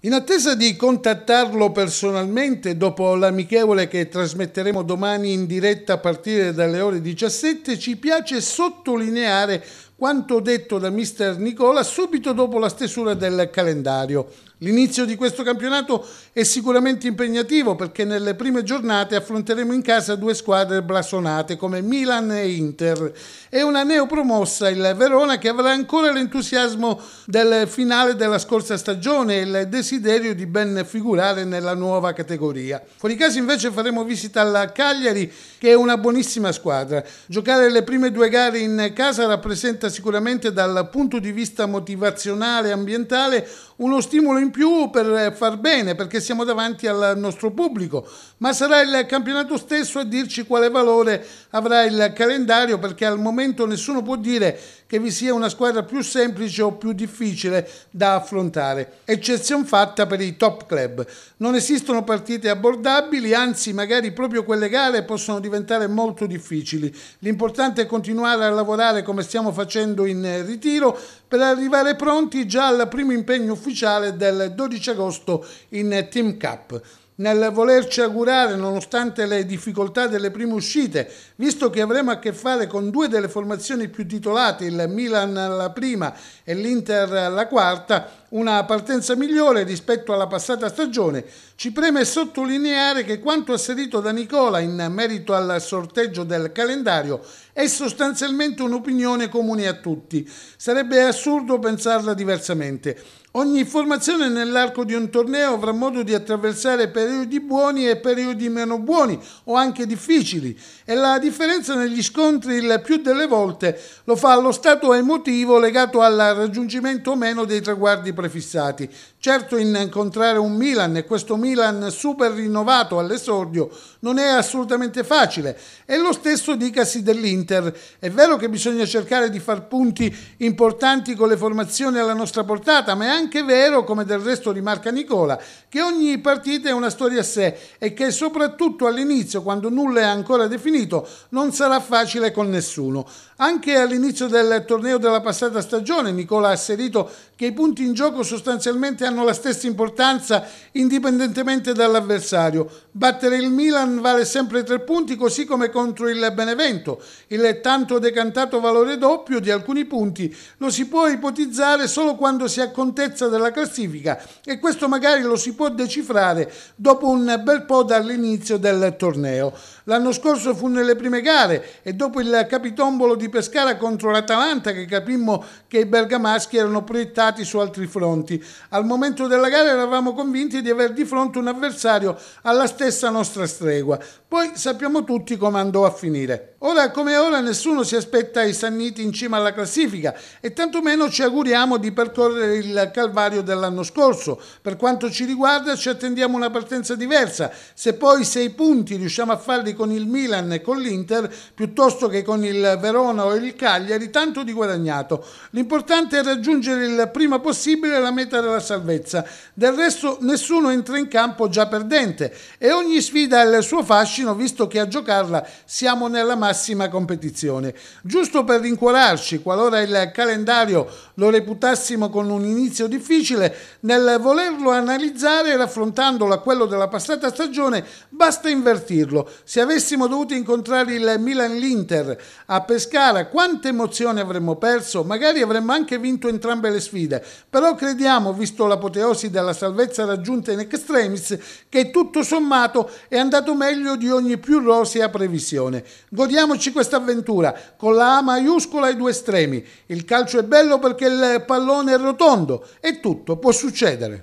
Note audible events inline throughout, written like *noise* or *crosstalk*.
In attesa di contattarlo personalmente dopo l'amichevole che trasmetteremo domani in diretta a partire dalle ore 17, ci piace sottolineare quanto detto da mister Nicola subito dopo la stesura del calendario. L'inizio di questo campionato è sicuramente impegnativo perché nelle prime giornate affronteremo in casa due squadre blasonate come Milan e Inter e una neopromossa, il Verona, che avrà ancora l'entusiasmo del finale della scorsa stagione e il desiderio di ben figurare nella nuova categoria. Fuori caso invece faremo visita alla Cagliari che è una buonissima squadra. Giocare le prime due gare in casa rappresenta sicuramente dal punto di vista motivazionale e ambientale uno stimolo in più per far bene, perché siamo davanti al nostro pubblico, ma sarà il campionato stesso a dirci quale valore avrà il calendario, perché al momento nessuno può dire che vi sia una squadra più semplice o più difficile da affrontare, eccezione fatta per i top club. Non esistono partite abbordabili, anzi magari proprio quelle gare possono diventare molto difficili. L'importante è continuare a lavorare come stiamo facendo in ritiro per arrivare pronti già al primo impegno ufficiale del 12 agosto in Team Cup nel volerci augurare, nonostante le difficoltà delle prime uscite, visto che avremo a che fare con due delle formazioni più titolate, il Milan la prima e l'Inter la quarta, una partenza migliore rispetto alla passata stagione, ci preme sottolineare che quanto asserito da Nicola in merito al sorteggio del calendario è sostanzialmente un'opinione comune a tutti. Sarebbe assurdo pensarla diversamente. Ogni formazione nell'arco di un torneo avrà modo di attraversare periodi buoni e periodi meno buoni o anche difficili e la differenza negli scontri il più delle volte lo fa lo stato emotivo legato al raggiungimento o meno dei traguardi precedenti fissati Certo incontrare un Milan e questo Milan super rinnovato all'esordio non è assolutamente facile e lo stesso dicasi dell'Inter. È vero che bisogna cercare di far punti importanti con le formazioni alla nostra portata, ma è anche vero, come del resto rimarca Nicola, che ogni partita è una storia a sé e che soprattutto all'inizio, quando nulla è ancora definito, non sarà facile con nessuno. Anche all'inizio del torneo della passata stagione Nicola ha asserito che i punti in gioco sostanzialmente hanno hanno la stessa importanza indipendentemente dall'avversario. Battere il Milan vale sempre tre punti, così come contro il Benevento. Il tanto decantato valore doppio di alcuni punti lo si può ipotizzare solo quando si ha contezza della classifica e questo magari lo si può decifrare dopo un bel po' dall'inizio del torneo. L'anno scorso fu nelle prime gare e dopo il capitombolo di Pescara contro l'Atalanta che capimmo che i bergamaschi erano proiettati su altri fronti. Al momento momento della gara eravamo convinti di aver di fronte un avversario alla stessa nostra stregua. Poi sappiamo tutti come andò a finire. Ora come ora nessuno si aspetta i Sanniti in cima alla classifica e tantomeno ci auguriamo di percorrere il calvario dell'anno scorso. Per quanto ci riguarda ci attendiamo una partenza diversa. Se poi sei punti riusciamo a farli con il Milan e con l'Inter piuttosto che con il Verona o il Cagliari, tanto di guadagnato. L'importante è raggiungere il prima possibile la meta della salvezza. Del resto nessuno entra in campo già perdente e ogni sfida ha il suo fascino visto che a giocarla siamo nella massima massima competizione. Giusto per rincuorarci, qualora il calendario lo reputassimo con un inizio difficile, nel volerlo analizzare raffrontandolo a quello della passata stagione, basta invertirlo. Se avessimo dovuto incontrare il Milan-Linter a Pescara, quante emozioni avremmo perso? Magari avremmo anche vinto entrambe le sfide, però crediamo, visto l'apoteosi della salvezza raggiunta in extremis, che tutto sommato è andato meglio di ogni più rosea previsione. Godiamo Godiamoci questa avventura con la A maiuscola ai due estremi. Il calcio è bello perché il pallone è rotondo e tutto può succedere.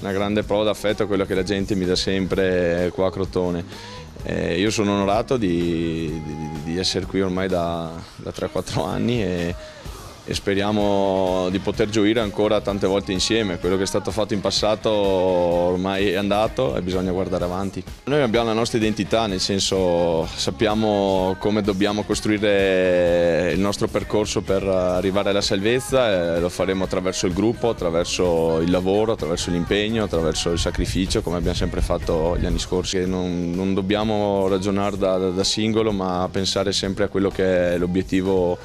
Una grande prova d'affetto è quella che la gente mi dà sempre qua a Crotone eh, io sono onorato di, di, di, essere qui ormai da, da 3-4 anni e, e speriamo di poter gioire ancora tante volte insieme. Quello che è stato fatto in passato ormai è andato e bisogna guardare avanti. Noi abbiamo la nostra identità, nel senso sappiamo come dobbiamo costruire il nostro percorso per arrivare alla salvezza e lo faremo attraverso il gruppo, attraverso il lavoro, attraverso l'impegno, attraverso il sacrificio come abbiamo sempre fatto gli anni scorsi. Non, non dobbiamo ragionare da, da, da singolo ma pensare sempre a quello che è l'obiettivo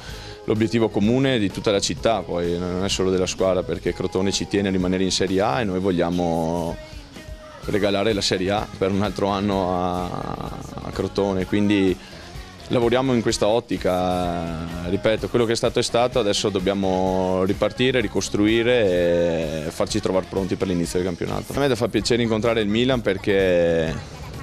l'obiettivo comune di tutta la città, poi non è solo della squadra perché Crotone ci tiene a rimanere in Serie A e noi vogliamo regalare la Serie A per un altro anno a, a Crotone, quindi lavoriamo in questa ottica, ripeto, quello che è stato è stato, adesso dobbiamo ripartire, ricostruire e farci trovare pronti per l'inizio del campionato. A me fa piacere incontrare il Milan perché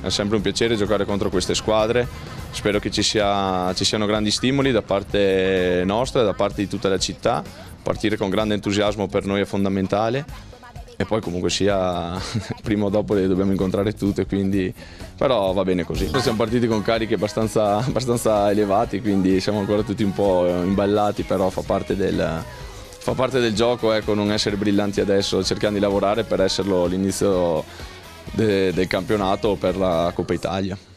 è sempre un piacere giocare contro queste squadre, Spero che ci, sia, ci siano grandi stimoli da parte nostra e da parte di tutta la città. Partire con grande entusiasmo per noi è fondamentale e poi comunque sia *laughs* prima o dopo le dobbiamo incontrare tutte, quindi però va bene così. Siamo partiti con cariche abbastanza, *laughs* abbastanza elevati, quindi siamo ancora tutti un po' imballati, però fa parte del, fa parte del gioco ecco, non essere brillanti adesso, cercando di lavorare per esserlo all'inizio de, del campionato per la Coppa Italia.